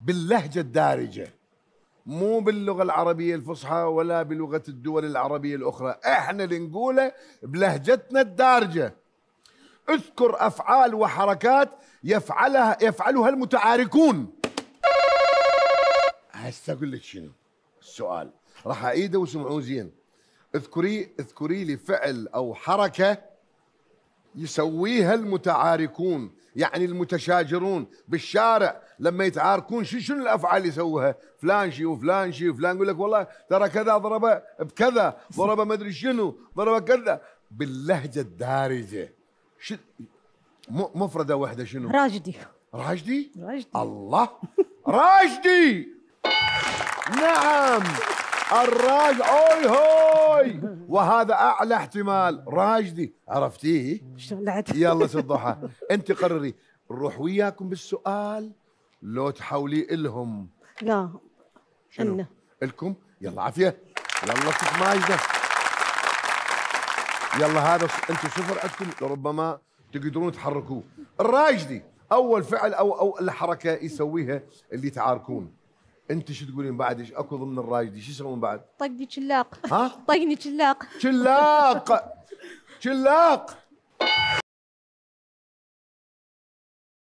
باللهجة الدارجة مو باللغة العربية الفصحى ولا بلغة الدول العربية الأخرى احنا اللي نقوله بلهجتنا الدارجة اذكر أفعال وحركات يفعلها يفعلها المتعاركون هسه أقول لك شنو السؤال راح أعيده وسمعوه زين اذكري اذكري لي فعل أو حركة يسويها المتعاركون يعني المتشاجرون بالشارع لما يتعاركون شو شنو الافعال اللي يسووها؟ فلان شي وفلان شي وفلان يقول لك والله ترى كذا ضربه بكذا ضربه ما ادري شنو ضربه كذا باللهجه الدارجه شو مفرده واحده شنو؟ راجدي راجدي؟ راجدي الله راجدي نعم الراج اوي هوي وهذا اعلى احتمال راجدي عرفتيه؟ شلعت يلا ست الضحى انت قرري نروح وياكم بالسؤال لو تحولي الهم لا شنو؟ الكم يلا عافيه يلا ست ماجده يلا هذا انتم صفر عندكم ربما تقدرون تحركوه الراجدي اول فعل او او الحركه يسويها اللي تعاركون انت شو تقولين بعد ايش اكو ضمن الراجدي شو يسوون بعد؟ طقني شلاق ها؟ طقني شلاق شلاق شلاق